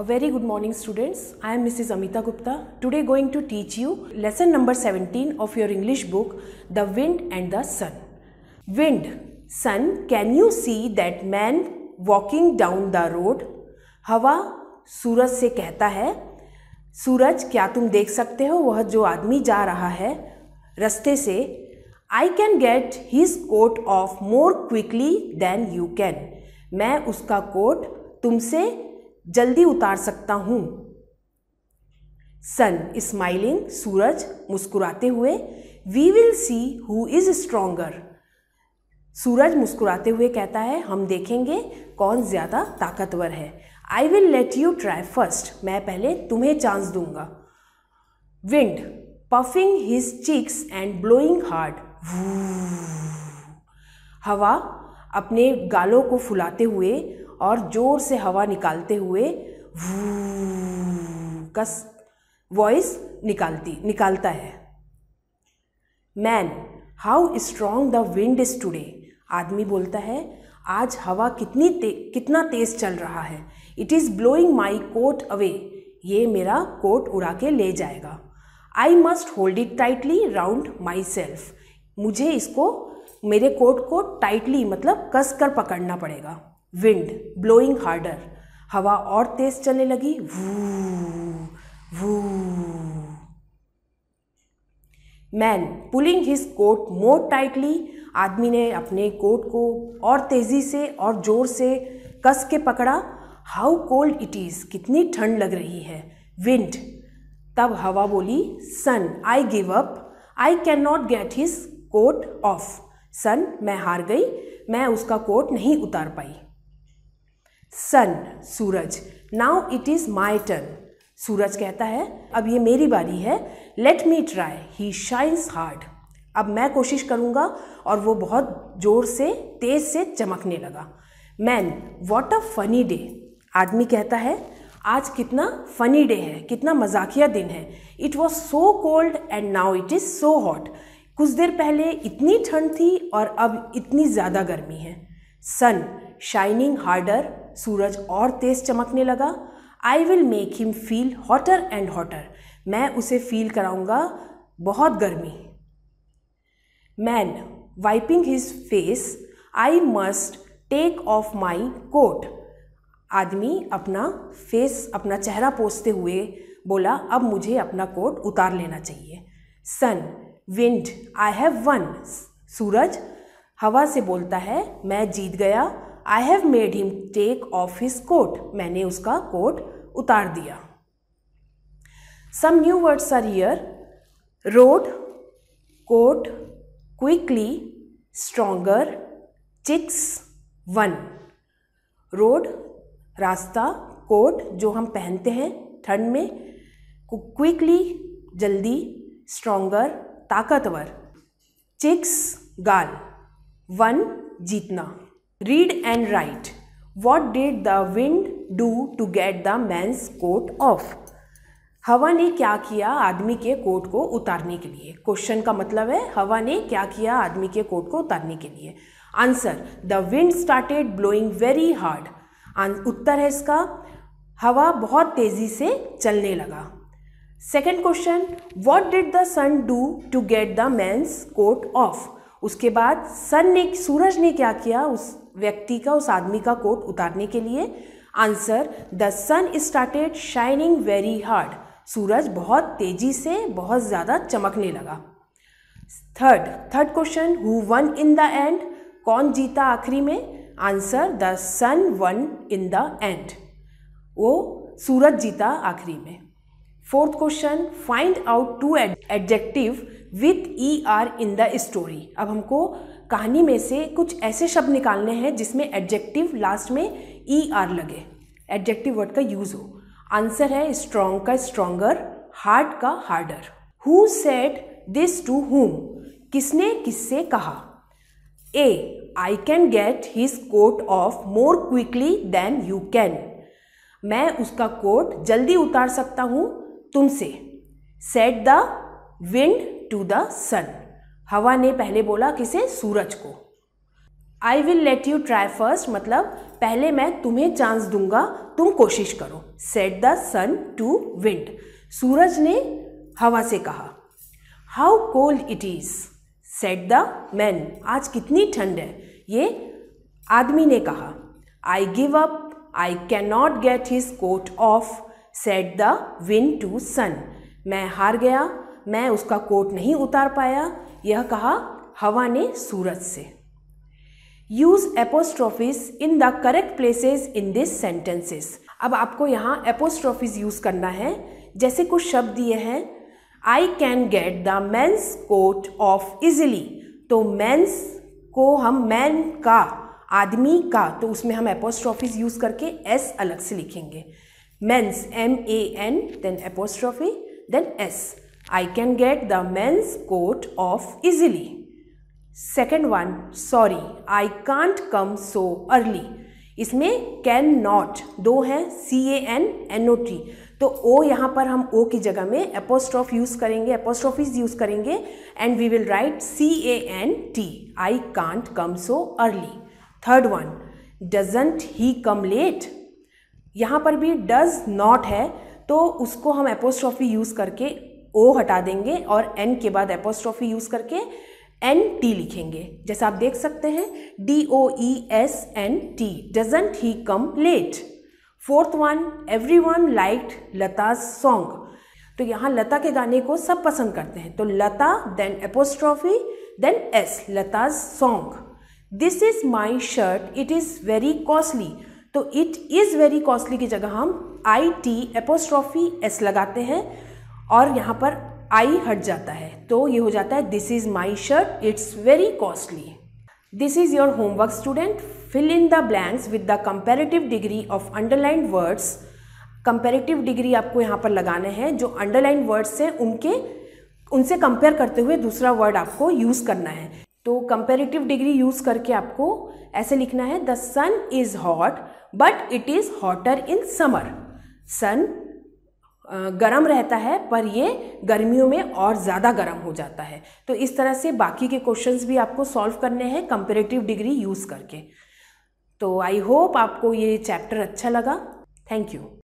A very good morning students. I am Mrs. Amita Gupta. Today going to teach you lesson number 17 of your English book The Wind and the Sun. Wind. Sun, can you see that man walking down the road? hawa suraj se kehta hai suraj kya tum dekh sakte ho woh jo aadmi ja raha hai raste se i can get his coat off more quickly than you can main uska coat तुमसे जल्दी उतार सकता हूँ सन smiling सूरज मुस्कुराते हुए we will see who is stronger सूरज मुस्कुराते हुए कहता है हम देखेंगे कौन ज़्यादा ताकतवर है I will let you try first मैं पहले तुम्हें चांस दूंगा wind puffing his cheeks and blowing hard हवा अपने गालों को फुलाते हुए और ज़ोर से हवा निकालते हुए कस वॉइस निकालती निकालता है man how strong the wind is today आदमी बोलता है आज हवा कितनी ते, कितना तेज चल रहा है it is blowing my coat away ये मेरा कोट उड़ा के ले जाएगा I must hold it tightly round myself मुझे इसको मेरे कोट को टाइटली मतलब कस कर पकड़ना पड़ेगा विंड ब्लोइंग हार्डर हवा और तेज चलने लगी whoo whoo man pulling his coat more tightly आदमी ने अपने कोट को और तेज़ी से और ज़ोर से कस के पकड़ा हाउ कोल्ड इट इज़ कितनी ठंड लग रही है विंड तब हवा बोली sun I give up I can not get his coat off sun मैं हार गई मैं उसका कोट नहीं उतार पाई सन सूरज now it is my turn सूरज कहता है अब ये मेरी बारी है let me try he shines hard अब मैं कोशिश करूँगा और वो बहुत ज़ोर से तेज़ से चमकने लगा man what a funny day आदमी कहता है आज कितना फनी डे है कितना मजाकिया दिन है it was so cold and now it is so hot कुछ देर पहले इतनी ठंड थी और अब इतनी ज़्यादा गर्मी है सन शाइनिंग हार्डर सूरज और तेज़ चमकने लगा I will make him feel hotter and hotter मैं उसे फील कराऊंगा बहुत गर्मी man wiping his face I must take off my coat आदमी अपना फेस अपना चेहरा पोसते हुए बोला अब मुझे अपना कोट उतार लेना चाहिए sun wind I have won सूरज हवा से बोलता है मैं जीत गया I have made him take off his coat मैंने उसका कोट उतार दिया some new words are here road coat quickly stronger cheeks won road रास्ता कोट जो हम पहनते हैं ठंड में क्विकली जल्दी स्ट्रोंगर ताकतवर चिक्स गाल वन जीतना read and write what did the wind do to get the man's coat off हवा ने क्या किया आदमी के कोट को उतारने के लिए क्वेश्चन का मतलब है हवा ने क्या किया आदमी के कोट को उतारने के लिए answer the wind started blowing very hard उत्तर है इसका हवा बहुत तेज़ी से चलने लगा second question what did the sun do to get the man's coat off उसके बाद सन ने सूरज ने क्या किया उस व्यक्ति का उस आदमी का कोट उतारने के लिए answer the sun started shining very hard सूरज बहुत तेजी से बहुत ज़्यादा चमकने लगा third third question who won in the end कौन जीता आखिरी में answer the sun won in the end वो सूरज जीता आखिरी में fourth question find out two adjective with E R in the story अब हमको कहानी में से कुछ ऐसे शब्द निकालने हैं जिसमें एडजेक्टिव लास्ट में ई e ER आर लगे एडजेक्टिव वर्ड का यूज हो आंसर है स्ट्रॉन्ग का स्ट्रोंगर हार्ड का harder who said this to whom किसने किससे कहा A I can get his coat off more quickly than you can मैं उसका कोट जल्दी उतार सकता हूँ तुमसे said the wind to the sun हवा ने पहले बोला किसे सूरज को I will let you try first मतलब पहले मैं तुम्हें चांस दूंगा तुम कोशिश करो said the sun to wind सूरज ने हवा से कहा how cold it is said the man आज कितनी ठंड है ये आदमी ने कहा I give up I can not get his coat off said the wind to sun मैं हार गया मैं उसका कोट नहीं उतार पाया यह कहा हवा ने सूरज से use apostrophes in the correct places in this sentences अब आपको यहाँ एपोस्ट्रॉफिस यूज करना है जैसे कुछ शब्द दिए हैं I can get the man's coat off easily तो मैंस को हम मैन का आदमी का तो उसमें हम एपोस्ट्रॉफिस यूज करके एस अलग से लिखेंगे men's M A N then apostrophe then S. I can get the men's coat off easily. Second one, sorry, I can't come so early. इसमें कैन नॉट दो हैं C A N N O T तो O यहाँ पर हम ओ की जगह में एपोस्ट्रॉफ यूज़ करेंगे एपोस्ट्रॉफिज यूज़ करेंगे and we will write C A N T I can't come so early third one doesn't he come late यहाँ पर भी डज नॉट है तो उसको हम एपोस्ट्रॉफी यूज़ करके ओ हटा देंगे और एन के बाद एपोस्ट्रॉफी यूज़ करके एन टी लिखेंगे जैसा आप देख सकते हैं D O E S N T doesn't he come late fourth one everyone liked Lata's song तो यहाँ लता के गाने को सब पसंद करते हैं तो Lata then apostrophe then S Lata's song this is my shirt it is very costly तो इट इज़ वेरी कॉस्टली की जगह हम आई टी एपोस्ट्रॉफी एस लगाते हैं और यहाँ पर आई हट जाता है तो ये हो जाता है this is my shirt it's very costly this is your homework student fill in the blanks with the comparative degree of underline words comparative degree आपको यहाँ पर लगाने हैं जो अंडरलाइन वर्ड्स हैं उनके उनसे कंपेयर करते हुए दूसरा वर्ड आपको यूज करना है तो कंपेरेटिव डिग्री यूज़ करके आपको ऐसे लिखना है the sun is hot but it is hotter in summer sun गर्म रहता है पर ये गर्मियों में और ज़्यादा गर्म हो जाता है तो इस तरह से बाकी के क्वेश्चंस भी आपको सॉल्व करने हैं कंपेरेटिव डिग्री यूज़ करके तो आई होप आपको ये चैप्टर अच्छा लगा थैंक यू